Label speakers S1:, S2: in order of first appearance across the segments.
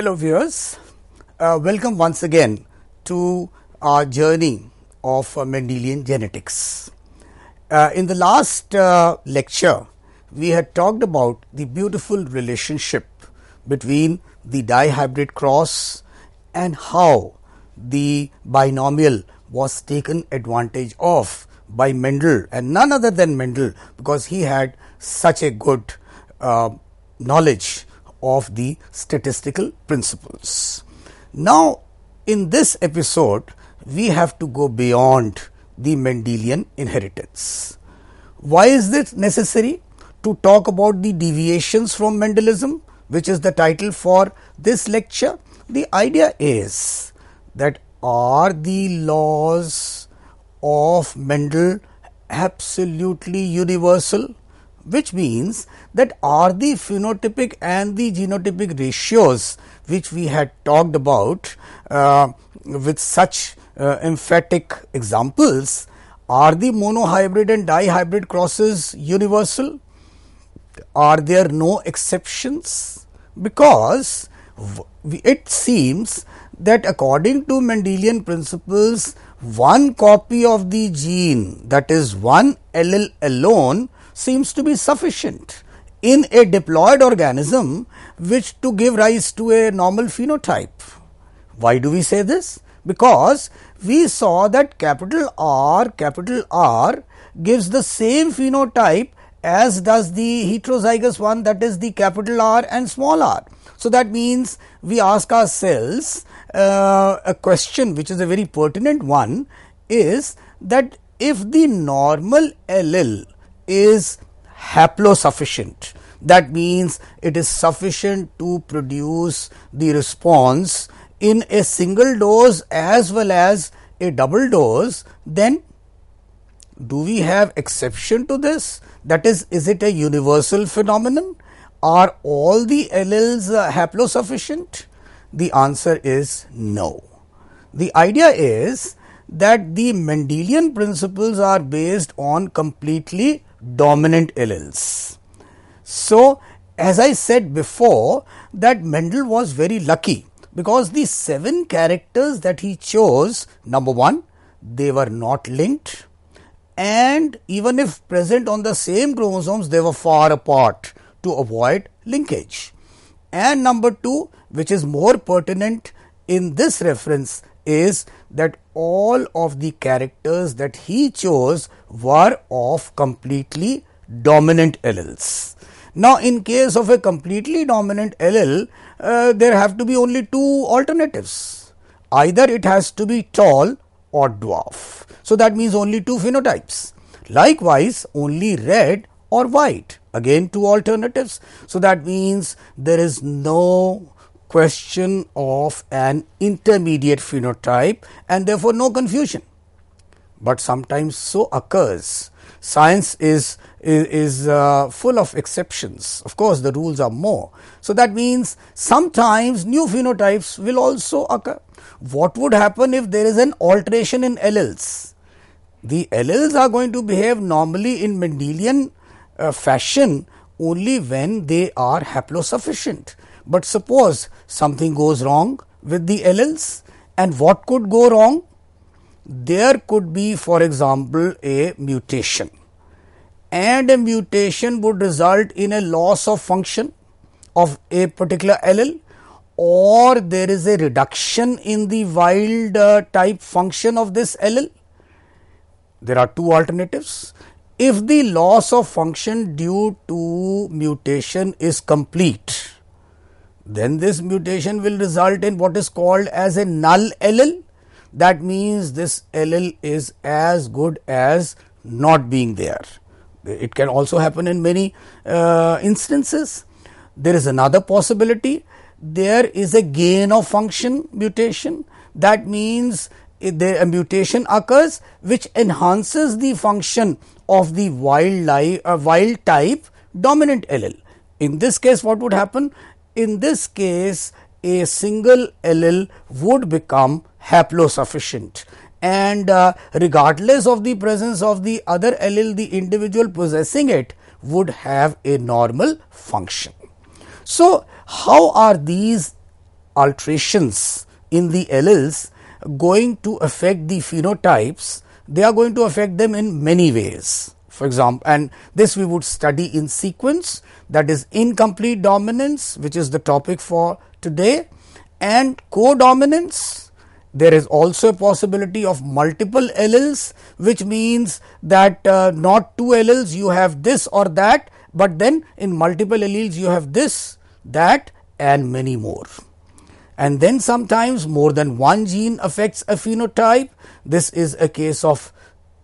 S1: Hello viewers, uh, welcome once again to our journey of uh, Mendelian genetics. Uh, in the last uh, lecture, we had talked about the beautiful relationship between the dihybrid cross and how the binomial was taken advantage of by Mendel and none other than Mendel because he had such a good uh, knowledge of the statistical principles. Now, in this episode, we have to go beyond the Mendelian inheritance. Why is this necessary? To talk about the deviations from Mendelism, which is the title for this lecture, the idea is that are the laws of Mendel absolutely universal? which means that are the phenotypic and the genotypic ratios which we had talked about uh, with such uh, emphatic examples are the monohybrid and dihybrid crosses universal are there no exceptions because it seems that according to Mendelian principles one copy of the gene that is one allele alone seems to be sufficient in a diploid organism which to give rise to a normal phenotype. Why do we say this? Because we saw that capital R, capital R gives the same phenotype as does the heterozygous one that is the capital R and small r. So, that means we ask ourselves uh, a question which is a very pertinent one is that if the normal allele is haplosufficient. That means it is sufficient to produce the response in a single dose as well as a double dose, then do we have exception to this? That is, is it a universal phenomenon? Are all the alleles uh, haplosufficient? The answer is no. The idea is that the Mendelian principles are based on completely dominant alleles. So, as I said before that Mendel was very lucky because the seven characters that he chose number 1 they were not linked and even if present on the same chromosomes they were far apart to avoid linkage and number 2 which is more pertinent in this reference is that all of the characters that he chose were of completely dominant alleles. Now, in case of a completely dominant allele, uh, there have to be only two alternatives. Either it has to be tall or dwarf. So, that means only two phenotypes. Likewise, only red or white. Again, two alternatives. So, that means there is no question of an intermediate phenotype and therefore, no confusion but sometimes so occurs. Science is, is, is uh, full of exceptions. Of course, the rules are more. So, that means sometimes new phenotypes will also occur. What would happen if there is an alteration in alleles? The alleles are going to behave normally in Mendelian uh, fashion only when they are haplosufficient. But suppose something goes wrong with the alleles, and what could go wrong? there could be for example a mutation and a mutation would result in a loss of function of a particular allele or there is a reduction in the wild uh, type function of this allele. There are two alternatives. If the loss of function due to mutation is complete, then this mutation will result in what is called as a null allele that means this LL is as good as not being there. It can also happen in many uh, instances. There is another possibility there is a gain of function mutation that means there a mutation occurs which enhances the function of the wild, uh, wild type dominant LL. In this case what would happen? In this case a single allele would become haplosufficient and uh, regardless of the presence of the other allele the individual possessing it would have a normal function. So, how are these alterations in the alleles going to affect the phenotypes? They are going to affect them in many ways. For example, and this we would study in sequence that is incomplete dominance which is the topic for today and codominance there is also a possibility of multiple alleles which means that uh, not two alleles you have this or that but then in multiple alleles you have this that and many more and then sometimes more than one gene affects a phenotype this is a case of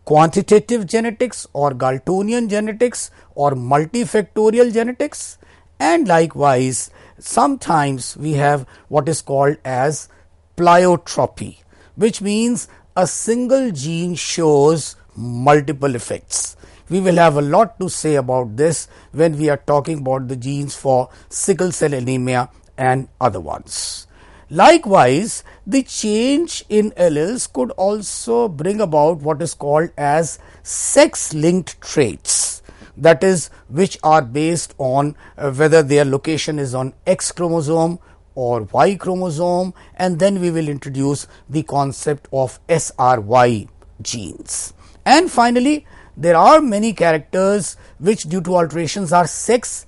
S1: quantitative genetics or galtonian genetics or multifactorial genetics and likewise sometimes we have what is called as pleiotropy, which means a single gene shows multiple effects. We will have a lot to say about this when we are talking about the genes for sickle cell anemia and other ones. Likewise, the change in alleles could also bring about what is called as sex linked traits that is which are based on uh, whether their location is on X chromosome or Y chromosome and then we will introduce the concept of SRY genes. And finally, there are many characters which due to alterations are sex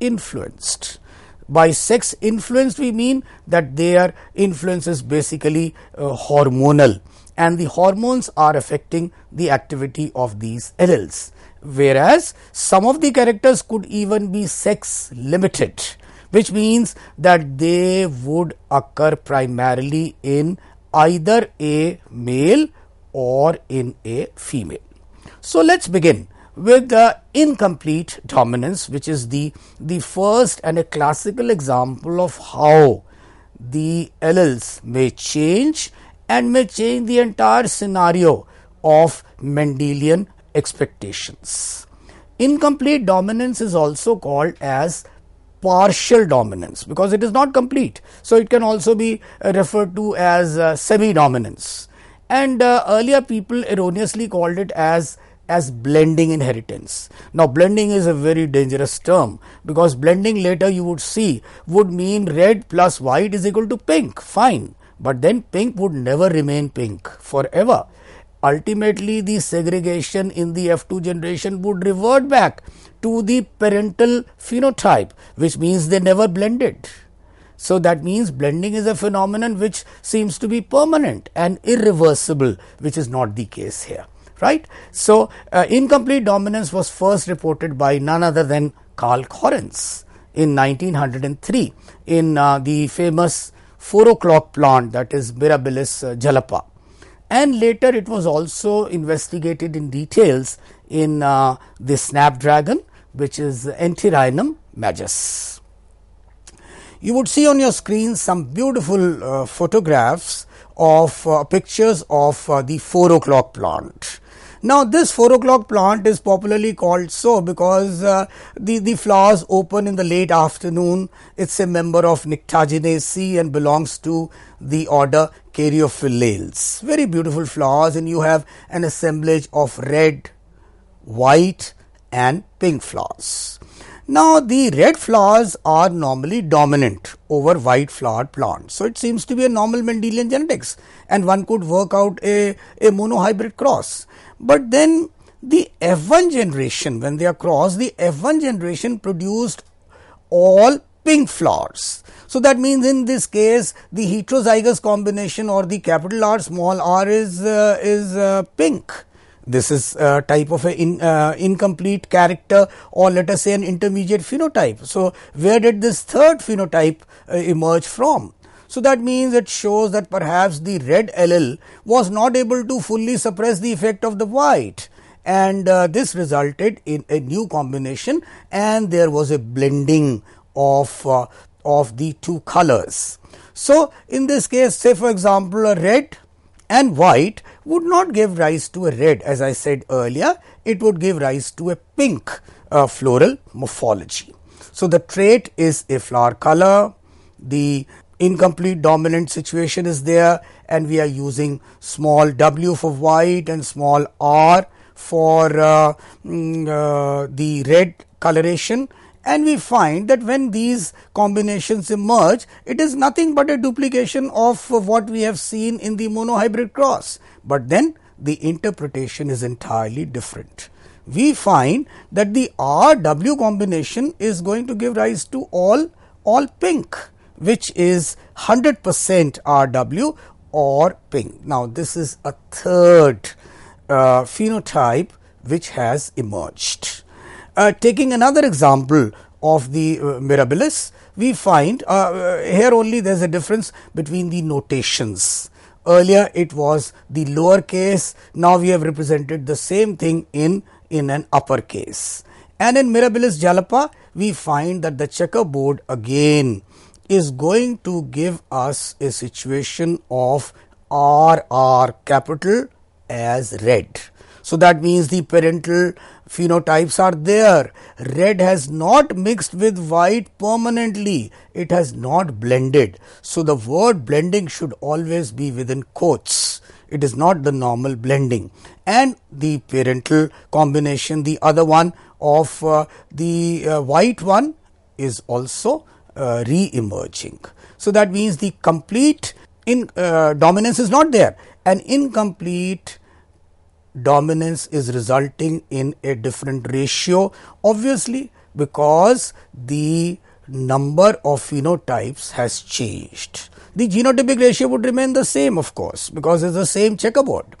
S1: influenced. By sex influenced we mean that their influence is basically uh, hormonal and the hormones are affecting the activity of these alleles whereas some of the characters could even be sex limited which means that they would occur primarily in either a male or in a female. So, let us begin with the incomplete dominance which is the, the first and a classical example of how the alleles may change and may change the entire scenario of Mendelian expectations. Incomplete dominance is also called as partial dominance because it is not complete. So, it can also be uh, referred to as uh, semi dominance. And uh, earlier, people erroneously called it as as blending inheritance. Now, blending is a very dangerous term because blending later you would see would mean red plus white is equal to pink, fine, but then pink would never remain pink forever ultimately the segregation in the F2 generation would revert back to the parental phenotype, which means they never blended. So that means blending is a phenomenon which seems to be permanent and irreversible, which is not the case here, right? So uh, incomplete dominance was first reported by none other than Karl Correns in 1903 in uh, the famous 4 o'clock plant that is Mirabilis uh, jalapa and later it was also investigated in details in uh, the snapdragon which is Antirrhinum majus. You would see on your screen some beautiful uh, photographs of uh, pictures of uh, the 4 o'clock plant. Now, this 4 o'clock plant is popularly called so because uh, the, the flowers open in the late afternoon. It's a member of Nyctaginaceae and belongs to the order Caryophyllales. Very beautiful flowers, and you have an assemblage of red, white, and pink flowers. Now, the red flowers are normally dominant over white flowered plants. So, it seems to be a normal Mendelian genetics, and one could work out a, a monohybrid cross. But then the F1 generation, when they are crossed, the F1 generation produced all pink flowers. So that means in this case the heterozygous combination or the capital R small r is uh, is uh, pink. This is a type of a in, uh, incomplete character or let us say an intermediate phenotype. So where did this third phenotype uh, emerge from? So, that means it shows that perhaps the red allele was not able to fully suppress the effect of the white and uh, this resulted in a new combination and there was a blending of, uh, of the two colors. So, in this case say for example, a red and white would not give rise to a red as I said earlier, it would give rise to a pink uh, floral morphology. So, the trait is a flower color, the incomplete dominant situation is there and we are using small w for white and small r for uh, mm, uh, the red coloration and we find that when these combinations emerge it is nothing but a duplication of what we have seen in the monohybrid cross but then the interpretation is entirely different we find that the rw combination is going to give rise to all all pink which is 100 percent RW or ping. Now, this is a third uh, phenotype which has emerged. Uh, taking another example of the uh, mirabilis, we find uh, uh, here only there is a difference between the notations. Earlier it was the lower case, now we have represented the same thing in, in an upper case. And in mirabilis jalapa, we find that the checkerboard again is going to give us a situation of R R capital as red. So, that means the parental phenotypes are there. Red has not mixed with white permanently, it has not blended. So, the word blending should always be within quotes. It is not the normal blending. And the parental combination, the other one of uh, the uh, white one is also uh, re-emerging. So, that means the complete in uh, dominance is not there an incomplete dominance is resulting in a different ratio obviously because the number of phenotypes has changed. The genotypic ratio would remain the same of course because it is the same checkerboard.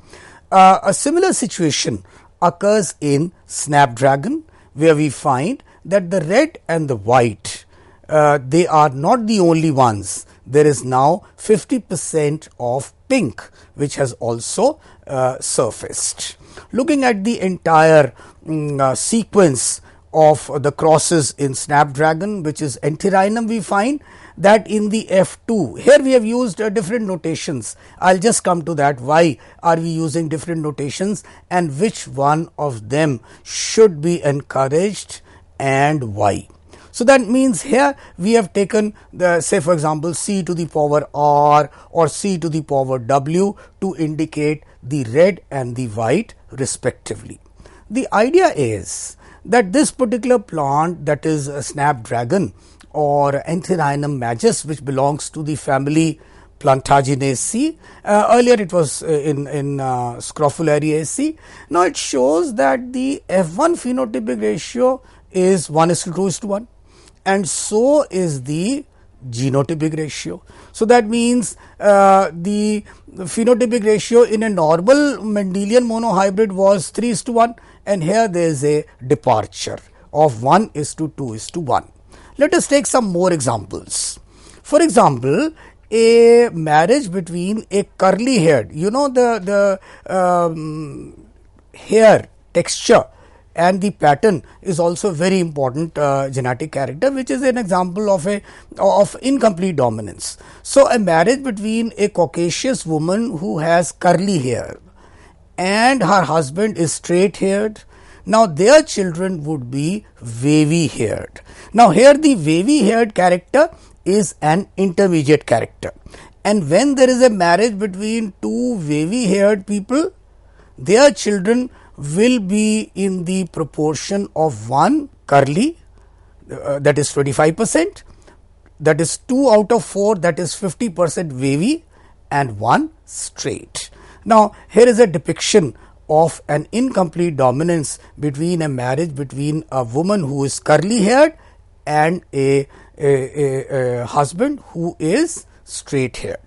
S1: Uh, a similar situation occurs in snapdragon where we find that the red and the white uh, they are not the only ones. There is now 50 percent of pink which has also uh, surfaced. Looking at the entire um, uh, sequence of the crosses in Snapdragon which is antirrhinum we find that in the F2. Here we have used uh, different notations. I will just come to that why are we using different notations and which one of them should be encouraged and why. So that means here we have taken the say for example c to the power r or c to the power w to indicate the red and the white respectively. The idea is that this particular plant that is a snapdragon or Antherinum magus which belongs to the family Plantaginaceae. Uh, earlier it was uh, in, in uh, Scrofulariaceae. Now it shows that the F1 phenotypic ratio is 1 is to 2 is to 1 and so is the genotypic ratio. So, that means uh, the phenotypic ratio in a normal Mendelian monohybrid was 3 is to 1 and here there is a departure of 1 is to 2 is to 1. Let us take some more examples. For example, a marriage between a curly haired, you know the, the um, hair texture and the pattern is also very important uh, genetic character which is an example of a of incomplete dominance. So, a marriage between a Caucasus woman who has curly hair and her husband is straight haired. Now, their children would be wavy haired. Now, here the wavy haired character is an intermediate character. And when there is a marriage between two wavy haired people, their children will be in the proportion of 1 curly uh, that is 25 percent, that is 2 out of 4 that is 50 percent wavy and 1 straight. Now, here is a depiction of an incomplete dominance between a marriage between a woman who is curly haired and a, a, a, a husband who is straight haired.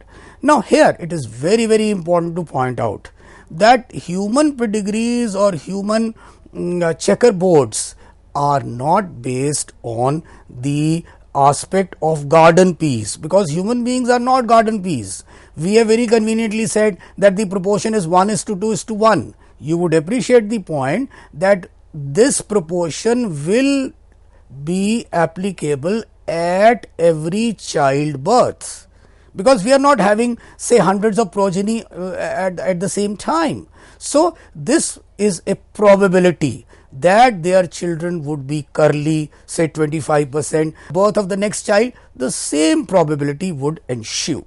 S1: Now, here it is very very important to point out that human pedigrees or human um, checkerboards are not based on the aspect of garden peas because human beings are not garden peas. We have very conveniently said that the proportion is 1 is to 2 is to 1. You would appreciate the point that this proportion will be applicable at every child birth because we are not having say hundreds of progeny uh, at, at the same time. So, this is a probability that their children would be curly say 25 percent birth of the next child the same probability would ensue.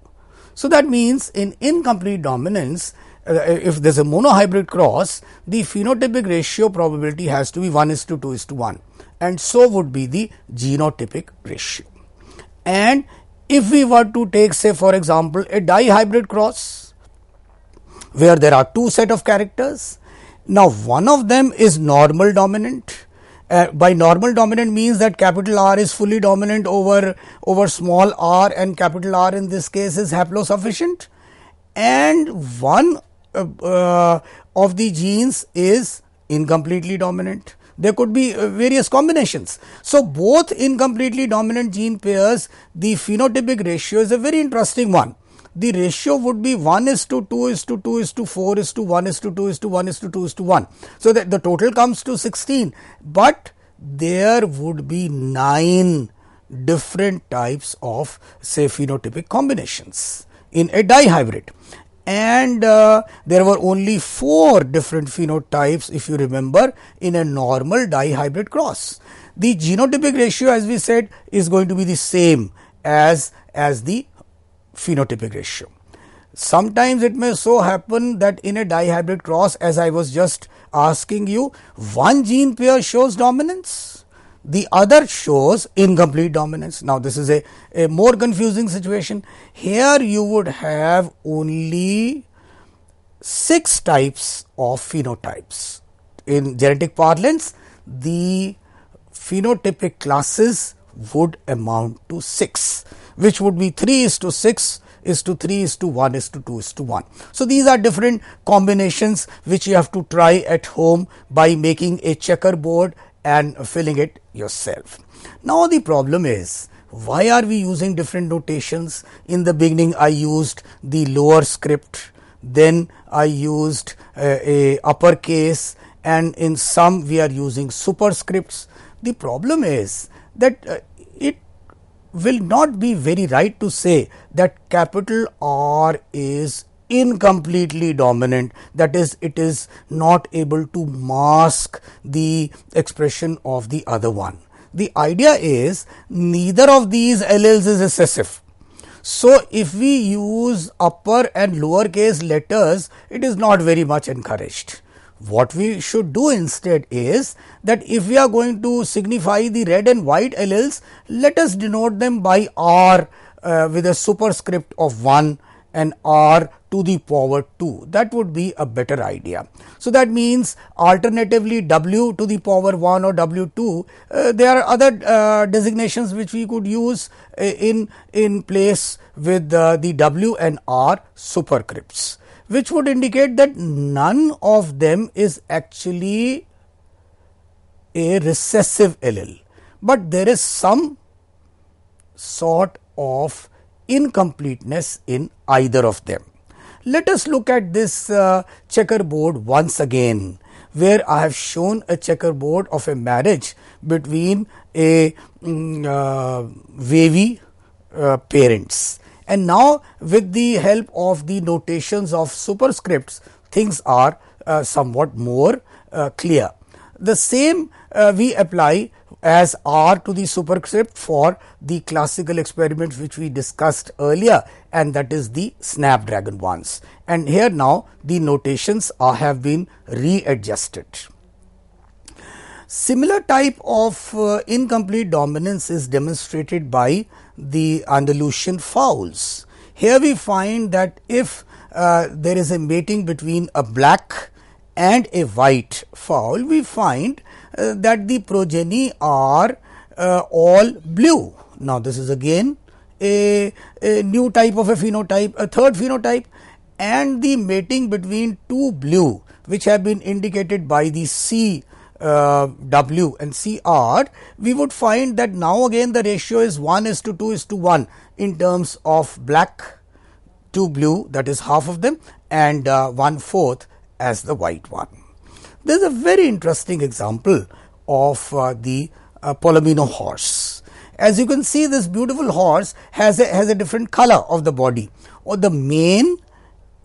S1: So, that means in incomplete dominance uh, uh if there is a monohybrid cross the phenotypic ratio probability has to be 1 is to 2 is to 1 and so would be the genotypic ratio. And if we were to take say for example a dihybrid cross where there are two set of characters now one of them is normal dominant uh, by normal dominant means that capital R is fully dominant over over small r and capital R in this case is haplosufficient and one uh, uh, of the genes is incompletely dominant there could be uh, various combinations. So, both in completely dominant gene pairs, the phenotypic ratio is a very interesting one the ratio would be 1 is to 2 is to 2 is to 4 is to 1 is to 2 is to 1 is to 2 is to 1. So, that the total comes to 16, but there would be 9 different types of say phenotypic combinations in a dihybrid and uh, there were only four different phenotypes if you remember in a normal dihybrid cross the genotypic ratio as we said is going to be the same as as the phenotypic ratio sometimes it may so happen that in a dihybrid cross as i was just asking you one gene pair shows dominance the other shows incomplete dominance. Now, this is a, a more confusing situation. Here, you would have only six types of phenotypes. In genetic parlance, the phenotypic classes would amount to 6, which would be 3 is to 6 is to 3 is to 1 is to 2 is to 1. So, these are different combinations which you have to try at home by making a checkerboard and filling it yourself. Now, the problem is why are we using different notations? In the beginning, I used the lower script, then I used uh, a uppercase, and in some we are using superscripts. The problem is that uh, it will not be very right to say that capital R is incompletely dominant that is it is not able to mask the expression of the other one. The idea is neither of these alleles is recessive. So, if we use upper and lower case letters it is not very much encouraged. What we should do instead is that if we are going to signify the red and white alleles let us denote them by R uh, with a superscript of 1 and R to the power 2 that would be a better idea. So, that means alternatively w to the power 1 or w 2 uh, there are other uh, designations which we could use uh, in in place with uh, the w and r superscripts which would indicate that none of them is actually a recessive allele, but there is some sort of incompleteness in either of them. Let us look at this uh, checkerboard once again where I have shown a checkerboard of a marriage between a um, uh, wavy uh, parents. And now with the help of the notations of superscripts things are uh, somewhat more uh, clear. The same uh, we apply as R to the superscript for the classical experiment which we discussed earlier and that is the Snapdragon ones. And here now the notations are, have been readjusted. Similar type of uh, incomplete dominance is demonstrated by the Andalusian fowls. Here we find that if uh, there is a mating between a black and a white fowl, we find uh, that the progeny are uh, all blue. Now, this is again a, a new type of a phenotype, a third phenotype and the mating between two blue which have been indicated by the C uh, W and CR, we would find that now again the ratio is 1 is to 2 is to 1 in terms of black to blue that is half of them and uh, 1 fourth as the white one. There is a very interesting example of uh, the uh, horse. As you can see this beautiful horse has a, has a different color of the body or oh, the mane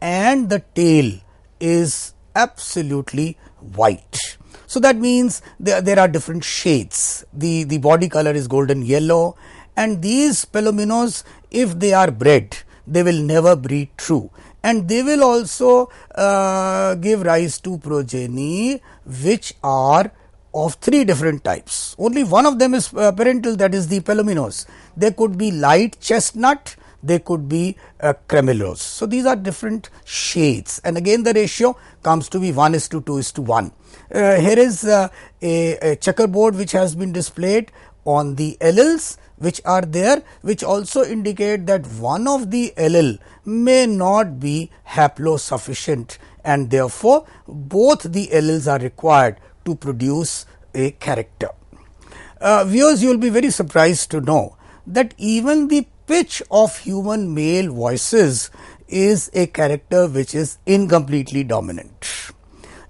S1: and the tail is absolutely white. So, that means there, there are different shades. The, the body color is golden yellow and these palominos if they are bred they will never breed true and they will also uh, give rise to progeny which are of three different types. Only one of them is uh, parental that is the palominos. They could be light chestnut, they could be uh, So, these are different shades and again the ratio comes to be 1 is to 2 is to 1. Uh, here is uh, a, a checkerboard which has been displayed on the alleles which are there which also indicate that one of the allele may not be haplosufficient and therefore, both the alleles are required to produce a character. Uh, viewers, you will be very surprised to know that even the pitch of human male voices is a character which is incompletely dominant.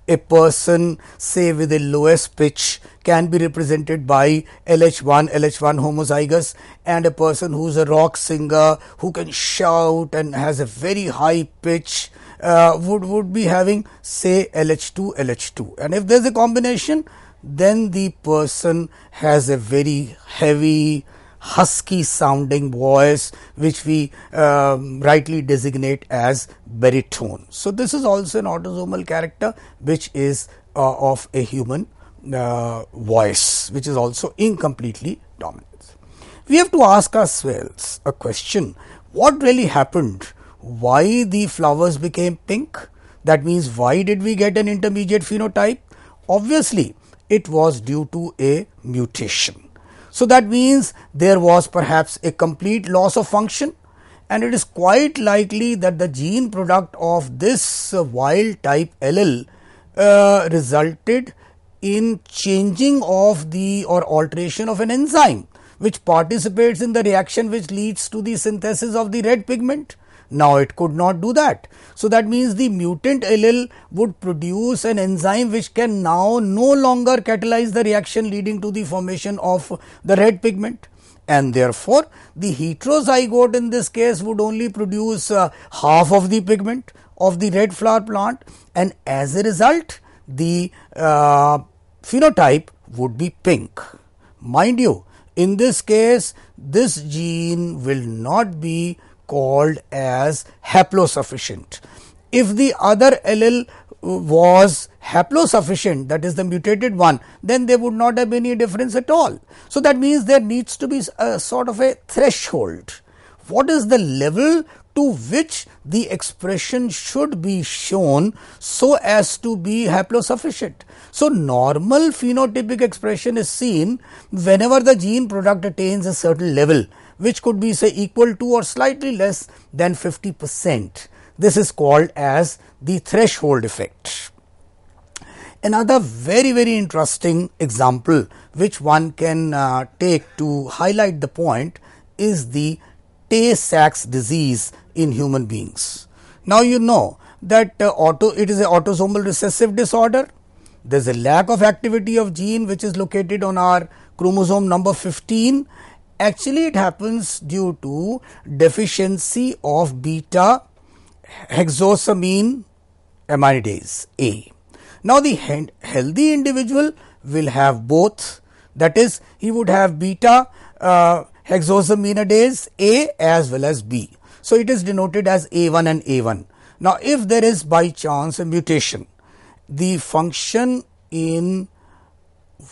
S1: A person, say with a lowest pitch, can be represented by LH1, LH1 homozygous, and a person who's a rock singer who can shout and has a very high pitch uh, would, would be having say LH2, LH2 and if there is a combination then the person has a very heavy husky sounding voice which we um, rightly designate as baritone. So, this is also an autosomal character which is uh, of a human uh, voice which is also incompletely dominant. We have to ask ourselves a question what really happened why the flowers became pink. That means, why did we get an intermediate phenotype? Obviously, it was due to a mutation. So, that means there was perhaps a complete loss of function and it is quite likely that the gene product of this wild type allele uh, resulted in changing of the or alteration of an enzyme which participates in the reaction which leads to the synthesis of the red pigment. Now it could not do that. So that means the mutant allele would produce an enzyme which can now no longer catalyze the reaction leading to the formation of the red pigment and therefore, the heterozygote in this case would only produce uh, half of the pigment of the red flower plant and as a result the uh, phenotype would be pink. Mind you, in this case this gene will not be called as haplosufficient. If the other allele was haplosufficient, that is the mutated one, then there would not have any difference at all. So, that means there needs to be a sort of a threshold. What is the level to which the expression should be shown so as to be haplosufficient. So, normal phenotypic expression is seen whenever the gene product attains a certain level which could be say equal to or slightly less than 50 percent. This is called as the threshold effect. Another very very interesting example which one can uh, take to highlight the point is the Tay-Sachs disease in human beings. Now you know that uh, auto it is an autosomal recessive disorder. There is a lack of activity of gene which is located on our chromosome number 15 Actually, it happens due to deficiency of beta hexosamine A. Now, the healthy individual will have both that is he would have beta uh, hexosaminidase A as well as B. So, it is denoted as A1 and A1. Now, if there is by chance a mutation, the function in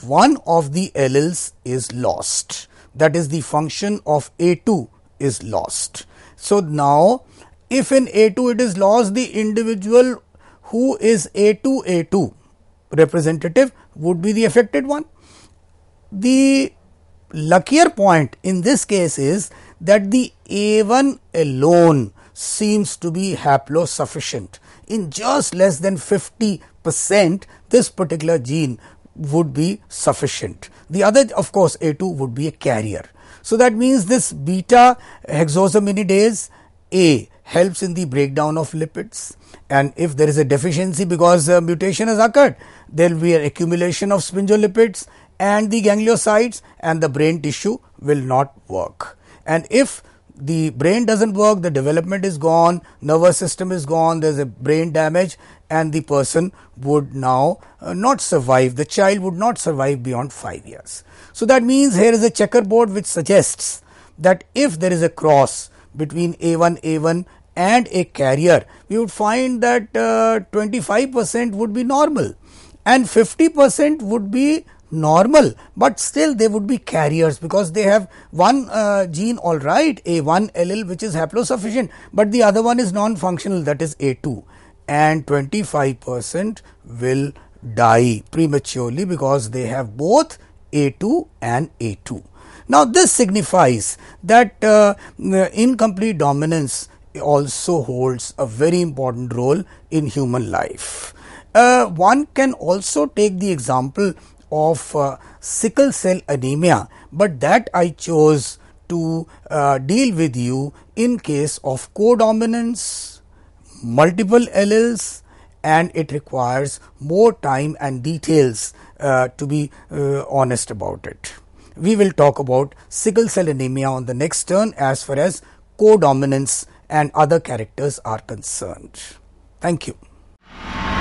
S1: one of the alleles is lost that is the function of a2 is lost. So, now if in a2 it is lost the individual who is a2 a2 representative would be the affected one. The luckier point in this case is that the a1 alone seems to be haplosufficient. In just less than 50 percent this particular gene would be sufficient. The other of course A 2 would be a carrier. So, that means this beta hexosaminidase A helps in the breakdown of lipids and if there is a deficiency because a mutation has occurred, there will be an accumulation of sphingolipids and the gangliosides and the brain tissue will not work. And if the brain doesn't work, the development is gone, nervous system is gone, there's a brain damage, and the person would now uh, not survive, the child would not survive beyond 5 years. So, that means here is a checkerboard which suggests that if there is a cross between A1, A1 and a carrier, we would find that uh, 25 percent would be normal and 50 percent would be normal but still they would be carriers because they have one uh, gene all right a1 allele, which is haplosufficient but the other one is non functional that is a2 and 25 percent will die prematurely because they have both a2 and a2 now this signifies that uh, uh, incomplete dominance also holds a very important role in human life uh, one can also take the example of uh, sickle cell anemia, but that I chose to uh, deal with you in case of codominance, multiple alleles, and it requires more time and details uh, to be uh, honest about it. We will talk about sickle cell anemia on the next turn as far as codominance and other characters are concerned. Thank you.